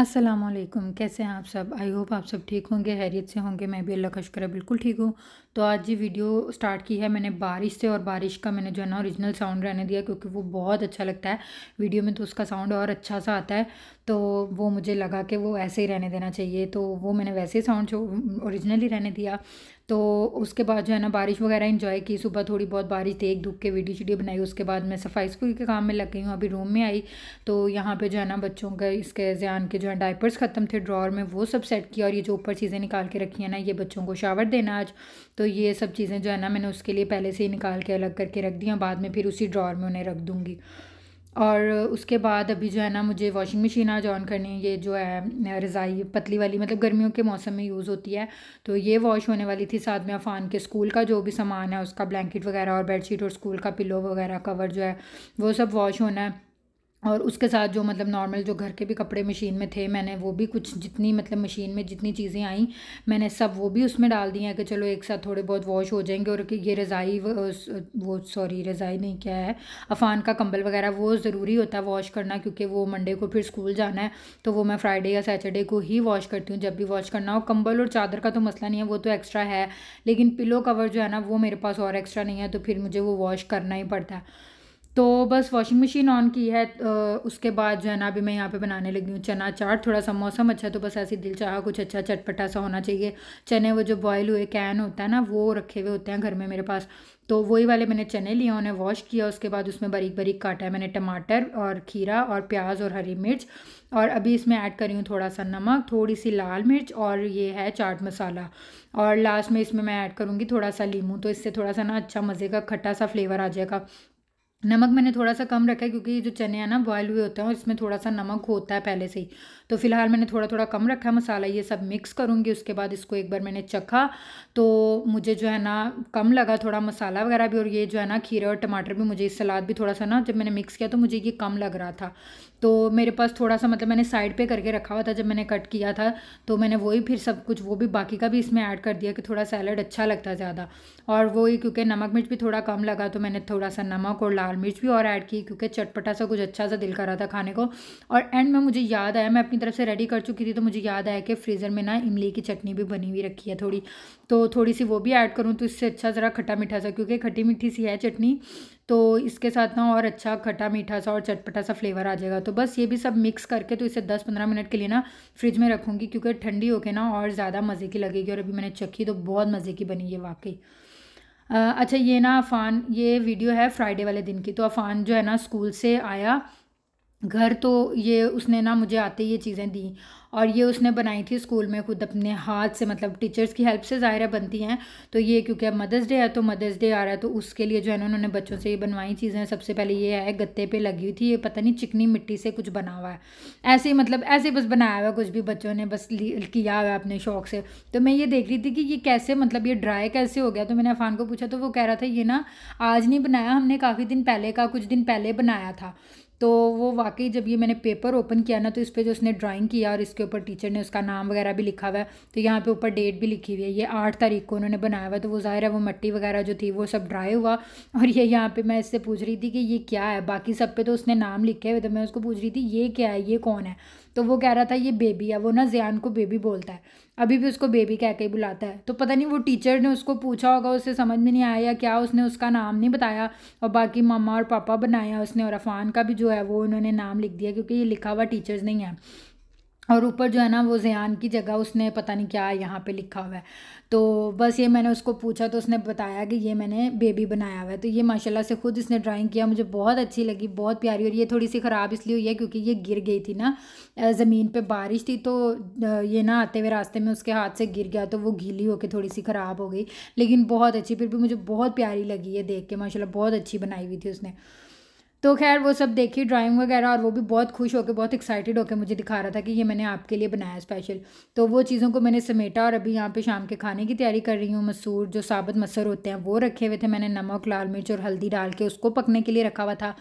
अस्सलाम वालेकुम कैसे हैं आप सब आई होप आप सब ठीक होंगे हैरियत से होंगे मैं भी अल्लाह का शुक्र है बिल्कुल ठीक हूँ तो आज ये वीडियो स्टार्ट की है मैंने बारिश से और बारिश का मैंने जो है ना ओरिजिनल साउंड रहने दिया क्योंकि वो बहुत अच्छा लगता है वीडियो में तो उसका साउंड और अच्छा सा आता है तो वो मुझे लगा कि वो ऐसे ही रहने देना चाहिए तो वो मैंने वैसे ही साउंड ओरिजिनल ही रहने दिया तो उसके बाद जो है ना बारिश वगैरह इन्जॉय की सुबह थोड़ी बहुत बारिश देख दुख के वीडियो शीडियो बनाई उसके बाद मैं सफाई सफुई के काम में लग गई हूँ अभी रूम में आई तो यहाँ पे जो है ना बच्चों का इसके जयान के जो है डाइपर्स ख़त्म थे ड्रॉर में वो सब सेट किया और ये जो ऊपर चीज़ें निकाल के रखी हैं ना ये बच्चों को शावर देना आज तो ये सब चीज़ें जो है ना मैंने उसके लिए पहले से ही निकाल के अलग करके रख दी और बाद में फिर उसी ड्रॉर में उन्हें रख दूँगी और उसके बाद अभी जो है ना मुझे वॉशिंग मशीन आज ऑन करनी है ये जो है रज़ाई पतली वाली मतलब गर्मियों के मौसम में यूज़ होती है तो ये वॉश होने वाली थी साथ में अफान के स्कूल का जो भी सामान है उसका ब्लैंकेट वगैरह और बेडशीट और स्कूल का पिलो वगैरह कवर जो है वो सब वॉश होना है और उसके साथ जो मतलब नॉर्मल जो घर के भी कपड़े मशीन में थे मैंने वो भी कुछ जितनी मतलब मशीन में जितनी चीज़ें आई मैंने सब वो भी उसमें डाल दी हैं कि चलो एक साथ थोड़े बहुत वॉश हो जाएंगे और ये रज़ाई वो सॉरी रज़ाई नहीं क्या है अफान का कंबल वगैरह वो ज़रूरी होता है वॉश करना क्योंकि वो मंडे को फिर स्कूल जाना है तो वो मैं फ्राइडे या सैटरडे को ही वॉश करती हूँ जब भी वॉश करना हो कंबल और चादर का तो मसला नहीं है वो तो एक्स्ट्रा है लेकिन पिलो कवर जो है ना वो मेरे पास और एक्स्ट्रा नहीं है तो फिर मुझे वो वॉश करना ही पड़ता है तो बस वॉशिंग मशीन ऑन की है तो उसके बाद जो है ना अभी मैं यहाँ पे बनाने लगी हूँ चना चाट थोड़ा सा मौसम अच्छा तो बस ऐसे दिल चाह कुछ अच्छा चटपटा सा होना चाहिए चने वो जो बॉयल हुए कैन होता है ना वो रखे हुए होते हैं घर में मेरे पास तो वही वाले मैंने चने लिए उन्हें वॉश किया उसके बाद उसमें बारीक बारीक काटा है मैंने टमाटर और खीरा और प्याज और हरी मिर्च और अभी इसमें ऐड करी हूँ थोड़ा सा नमक थोड़ी सी लाल मिर्च और ये है चाट मसाला और लास्ट में इसमें मैं ऐड करूँगी थोड़ा सा लीमू तो इससे थोड़ा सा ना अच्छा मज़े का खट्टा सा फ्लेवर आ जाएगा नमक मैंने थोड़ा सा कम रखा है क्योंकि जो चने हैं ना बॉयल हुए होते हैं और इसमें थोड़ा सा नमक होता है पहले से ही तो फिलहाल मैंने थोड़ा थोड़ा कम रखा है मसाला ये सब मिक्स करूँगी उसके बाद इसको एक बार मैंने चखा तो मुझे जो है ना कम लगा थोड़ा मसाला वगैरह भी और ये जो है ना खीरा और टमाटर भी मुझे सलाद भी थोड़ा सा ना जब मैंने मिक्स किया तो मुझे ये कम लग रहा था तो मेरे पास थोड़ा सा मतलब मैंने साइड पर करके रखा हुआ था जब मैंने कट किया था तो मैंने वही फिर सब कुछ वो भी बाकी का भी इसमें ऐड कर दिया कि थोड़ा सैलड अच्छा लगता है ज़्यादा और वही क्योंकि नमक मिर्च भी थोड़ा कम लगा तो मैंने थोड़ा सा नमक और लाल मिर्च भी और ऐड की क्योंकि चटपटा सा कुछ अच्छा सा दिल कर रहा था खाने को और एंड में मुझे याद आया मैं अपनी तरफ से रेडी कर चुकी थी तो मुझे याद आया कि फ्रीज़र में ना इमली की चटनी भी बनी हुई रखी है थोड़ी तो थोड़ी सी वो भी ऐड करूँ तो इससे अच्छा ज़रा खट्टा मीठा सा क्योंकि खट्टी मीठी सी है चटनी तो इसके साथ ना और अच्छा खट्टा मीठा सा और चटपटा सा फ्लेवर आ जाएगा तो बस ये भी सब मिक्स करके तो इसे दस पंद्रह मिनट के लिए ना फ्रिज में रखूँगी क्योंकि ठंडी होके ना और ज़्यादा मज़े की लगेगी और अभी मैंने चखी तो बहुत मज़े की बनी है वाकई अच्छा ये ना अफ़ान ये वीडियो है फ्राइडे वाले दिन की तो अफ़ान जो है ना स्कूल से आया घर तो ये उसने ना मुझे आते ये चीज़ें दी और ये उसने बनाई थी स्कूल में खुद अपने हाथ से मतलब टीचर्स की हेल्प से ज़ाहिर बनती हैं तो ये क्योंकि अब मदर्स डे है तो मदर्स डे आ रहा है तो उसके लिए जो है ना उन्होंने बच्चों से ये बनवाई चीज़ें सबसे पहले ये है गत्ते पे लगी हुई थी ये पता नहीं चिकनी मिट्टी से कुछ बना हुआ है ऐसे ही मतलब ऐसे बस बनाया हुआ कुछ भी बच्चों ने बस किया हुआ अपने शौक से तो मैं ये देख रही थी कि ये कैसे मतलब ये ड्राई कैसे हो गया तो मैंने अफान को पूछा तो वो कह रहा था ये ना आज नहीं बनाया हमने काफ़ी दिन पहले का कुछ दिन पहले बनाया था तो वो वाकई जब ये मैंने पेपर ओपन किया ना तो इस पर जो उसने ड्राइंग किया और इसके ऊपर टीचर ने उसका नाम वगैरह भी लिखा हुआ है तो यहाँ पे ऊपर डेट भी लिखी हुई है ये आठ तारीख को उन्होंने बनाया हुआ तो वो ज़ाहिर है वो मट्टी वगैरह जो थी वो सब ड्राई हुआ और ये यहाँ पर मैं इससे पूछ रही थी कि ये क्या है बाकी सब पे तो उसने नाम लिखे हुए तो मैं उसको पूछ रही थी ये क्या है ये कौन है तो वो कह रहा था ये बेबी है वो ना जियान को बेबी बोलता है अभी भी उसको बेबी कह के ही बुलाता है तो पता नहीं वो टीचर ने उसको पूछा होगा उसे समझ में नहीं आया क्या उसने उसका नाम नहीं बताया और बाकी मामा और पापा बनाया उसने और अफान का भी जो है वो उन्होंने नाम लिख दिया क्योंकि ये लिखा हुआ टीचर्स नहीं है और ऊपर जो है ना वो जयान की जगह उसने पता नहीं क्या यहाँ पे लिखा हुआ है तो बस ये मैंने उसको पूछा तो उसने बताया कि ये मैंने बेबी बनाया हुआ है तो ये माशाल्लाह से ख़ुद इसने ड्राइंग किया मुझे बहुत अच्छी लगी बहुत प्यारी और ये थोड़ी सी ख़राब इसलिए हुई है क्योंकि ये गिर गई थी ना ज़मीन पे बारिश थी तो ये ना आते हुए रास्ते में उसके हाथ से गिर गया तो वो गीली होकर थोड़ी सी ख़राब हो गई लेकिन बहुत अच्छी फिर भी मुझे बहुत प्यारी लगी ये देख के माशा बहुत अच्छी बनाई हुई थी उसने तो खैर वो सब देखी ड्राइंग वगैरह और वो भी बहुत खुश होकर बहुत एक्साइटेड होकर मुझे दिखा रहा था कि ये मैंने आपके लिए बनाया स्पेशल तो वो चीज़ों को मैंने समेटा और अभी यहाँ पे शाम के खाने की तैयारी कर रही हूँ मसूर जो साबुत मसर होते हैं वो रखे हुए थे मैंने नमक लाल मिर्च और हल्दी डाल के उसको पकने के लिए रखा हुआ था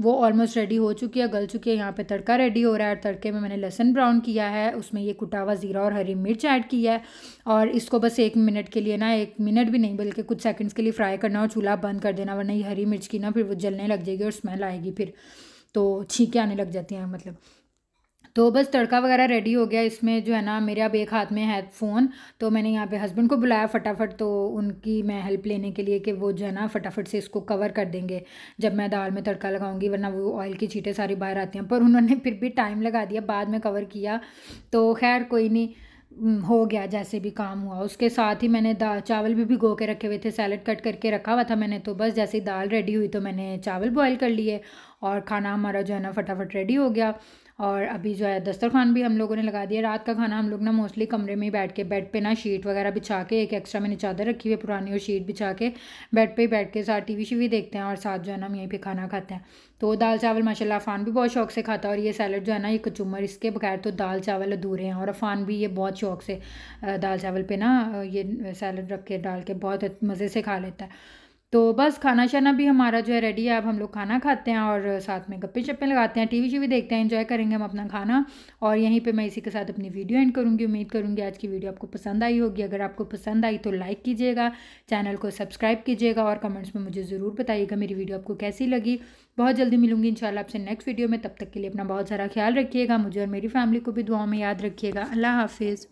वो ऑलमोस्ट रेडी हो चुकी है गल चुकी है यहाँ पे तड़का रेडी हो रहा है तड़के में मैंने लहसन ब्राउन किया है उसमें ये कुटावा ज़ीरा और हरी मिर्च ऐड की है और इसको बस एक मिनट के लिए ना एक मिनट भी नहीं बल्कि कुछ सेकंड्स के लिए फ्राई करना और चूल्हा बंद कर देना वरना ये हरी मिर्च की ना फिर वो जलने लग जाएगी और स्मेल आएगी फिर तो छीकें आने लग जाती हैं मतलब तो बस तड़का वगैरह रेडी हो गया इसमें जो है ना मेरे अब एक हाथ में है फ़ोन तो मैंने यहाँ पे हस्बैंड को बुलाया फटाफट तो उनकी मैं हेल्प लेने के लिए कि वो जो है ना फटाफट से इसको कवर कर देंगे जब मैं दाल में तड़का लगाऊंगी वरना वो ऑयल की छीटें सारी बाहर आती हैं पर उन्होंने फिर भी टाइम लगा दिया बाद में कवर किया तो खैर कोई नहीं हो गया जैसे भी काम हुआ उसके साथ ही मैंने दाल चावल भी भिगो के रखे हुए थे सैलड कट करके रखा हुआ था मैंने तो बस जैसे ही दाल रेडी हुई तो मैंने चावल बॉयल कर लिए और खाना हमारा जो है ना फटाफट रेडी हो गया और अभी जो है दस्तरखान भी हम लोगों ने लगा दिया रात का खाना हम लोग ना मोस्टली कमरे में ही बैठ के बेड पे ना शीट वगैरह बिछा के एक एक्स्ट्रा मैंने चादर रखी हुई है पुरानी और शीट बिछा के बेड पे ही बैठ के साथ टीवी शीवी देखते हैं और साथ जो है ना हम यहीं पर खाना खाते हैं तो दाल चावल माशाल्लाह अफ़ान भी बहुत शौक से खाता है और ये सैलड जो है ना ये कचूमर इसके बगैर तो दाल चावल अधूरे हैं और अफ़ान भी ये बहुत शौक से दाल चावल पर ना ये सैलड रख के डाल के बहुत मज़े से खा लेता है तो बस खाना शाना भी हमारा जो है रेडी है अब हम लोग खाना खाते हैं और साथ में गप्पे शप्पे लगाते हैं टीवी शीवी देखते हैं एंजॉय करेंगे हम अपना खाना और यहीं पे मैं इसी के साथ अपनी वीडियो एंड करूँगी उम्मीद करूँगी आज की वीडियो आपको पसंद आई होगी अगर आपको पसंद आई तो लाइक कीजिएगा चैनल को सब्सक्राइब कीजिएगा और कमेंट्स में मुझे ज़रूर बताइएगा मेरी वीडियो आपको कैसी लगी बहुत जल्दी मिलूंगी इंशाल्लाह आपसे नेक्स्ट वीडियो में तब तक के लिए अपना बहुत सारा ख्याल रखिएगा मुझे और मेरी फैमिली को भी दुआ में याद रखिएगा अल्लाह हाफिज़